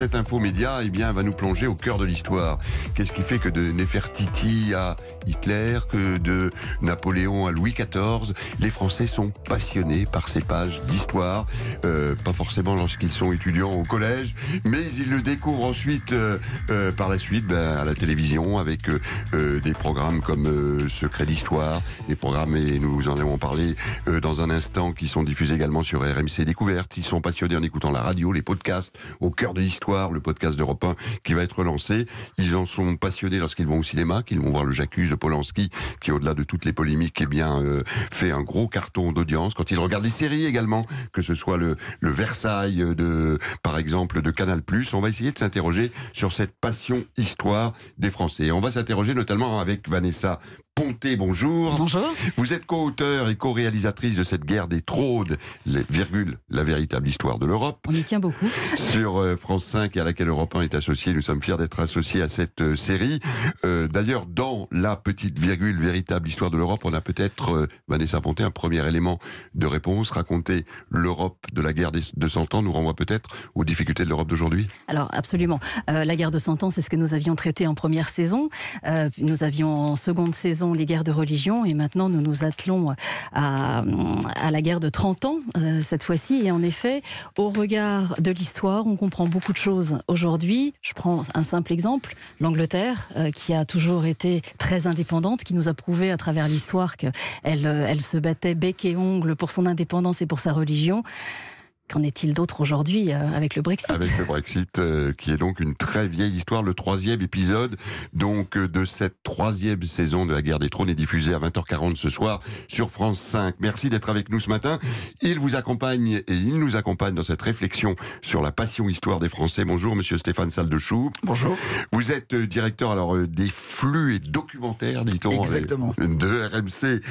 Cette info média eh bien, va nous plonger au cœur de l'histoire. Qu'est-ce qui fait que de Nefertiti à Hitler, que de Napoléon à Louis XIV, les Français sont passionnés par ces pages d'histoire. Euh, pas forcément lorsqu'ils sont étudiants au collège, mais ils le découvrent ensuite euh, euh, par la suite ben, à la télévision avec des programmes comme Secret d'Histoire, des programmes, et nous en avons parlé dans un instant, qui sont diffusés également sur RMC Découverte. Ils sont passionnés en écoutant la radio, les podcasts, au cœur de l'histoire le podcast d'Europe 1 qui va être lancé. Ils en sont passionnés lorsqu'ils vont au cinéma, qu'ils vont voir le J'accuse de Polanski, qui au-delà de toutes les polémiques, eh bien, euh, fait un gros carton d'audience. Quand ils regardent les séries également, que ce soit le, Versailles de, par exemple, de Canal+, on va essayer de s'interroger sur cette passion histoire des Français. on va s'interroger notamment avec Vanessa Ponté, bonjour. Bonjour. Vous êtes co-auteur et co-réalisatrice de cette guerre des trônes, la véritable histoire de l'Europe. On y tient beaucoup. Sur euh, France 5 et à laquelle Europe 1 est associé. Nous sommes fiers d'être associés à cette euh, série. Euh, d'ailleurs, dans la petite virgule, véritable histoire de l'Europe, on a peut-être, Vanessa Ponté, un premier élément de réponse. Raconter l'Europe de la guerre de 100 ans nous renvoie peut-être aux difficultés de l'Europe d'aujourd'hui. Alors, absolument. la guerre de 100 ans, c'est ce que nous avions traité en première saison. nous avions en seconde saison les guerres de religion et maintenant nous nous attelons à, la guerre de 30 ans euh, cette fois-ci. Et en effet, au regard de l'histoire, on comprend beaucoup de choses. Aujourd'hui, je prends un simple exemple, l'Angleterre, euh, qui a toujours été très indépendante, qui nous a prouvé à travers l'histoire qu'elle euh, elle se battait bec et ongle pour son indépendance et pour sa religion. Qu'en est-il d'autre aujourd'hui euh, avec le Brexit Avec le Brexit, euh, qui est donc une très vieille histoire, le troisième épisode donc euh, de cette troisième saison de La Guerre des Trônes est diffusé à 20h40 ce soir sur France 5. Merci d'être avec nous ce matin. Il vous accompagne et il nous accompagne dans cette réflexion sur la passion histoire des Français. Bonjour Monsieur Stéphane Saldechou. Bonjour. Vous êtes directeur alors des flux et documentaires, dit-on, de RMC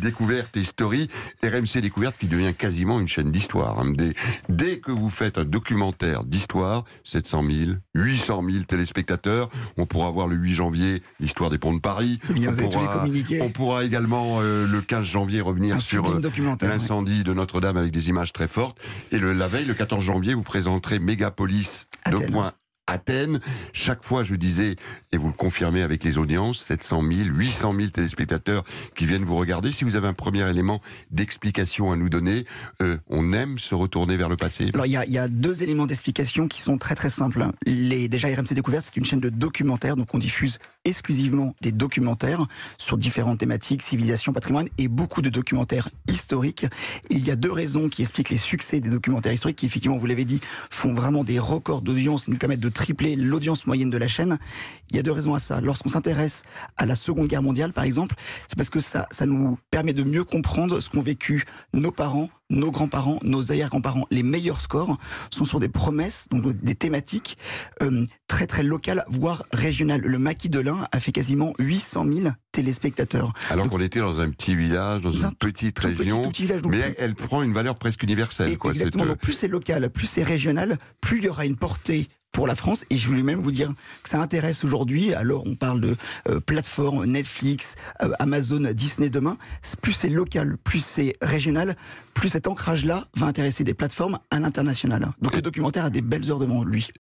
Découverte et Story. RMC Découverte qui devient quasiment une chaîne d'histoire. Hein, Dès que vous faites un documentaire d'histoire, 700 000, 800 000 téléspectateurs, on pourra voir le 8 janvier l'histoire des ponts de Paris. Bien, on, pourra, on pourra également euh, le 15 janvier revenir sur euh, l'incendie de Notre-Dame avec des images très fortes. Et le, la veille, le 14 janvier, vous présenterez Mégapolis 2.1 Athènes. Chaque fois, je disais, et vous le confirmez avec les audiences, 700 000, 800 000 téléspectateurs qui viennent vous regarder. Si vous avez un premier élément d'explication à nous donner, euh, on aime se retourner vers le passé. Alors, il y, a deux éléments d'explication qui sont très très simples. Les, déjà, RMC Découverte, c'est une chaîne de documentaires, donc on diffuse exclusivement des documentaires sur différentes thématiques, civilisation, patrimoine, et beaucoup de documentaires historiques. il y a deux raisons qui expliquent les succès des documentaires historiques, qui effectivement, vous l'avez dit, font vraiment des records d'audience, nous permettent de tripler l'audience moyenne de la chaîne. Il y a deux raisons à ça. Lorsqu'on s'intéresse à la Seconde Guerre mondiale, par exemple, c'est parce que ça, ça nous permet de mieux comprendre ce qu'ont vécu nos parents, nos grands-parents, nos arrière-grands-parents. Les meilleurs scores sont sur des promesses, donc des thématiques euh, très très locales, voire régionales. Le maquis de l'Ain a fait quasiment 800 000 téléspectateurs. Alors qu'on était dans un petit village, dans une petite région, mais elle prend une valeur presque universelle. exactement, plus euh, c'est local, plus c'est régional, plus il y aura une portée pour la France. Et je voulais même vous dire que ça intéresse aujourd'hui. Alors, on parle de euh, plateforme Netflix, euh, Amazon, Disney demain. Plus c'est local, plus c'est régional, plus cet ancrage-là va intéresser des plateformes à l'international. Donc, le documentaire a des belles heures devant lui.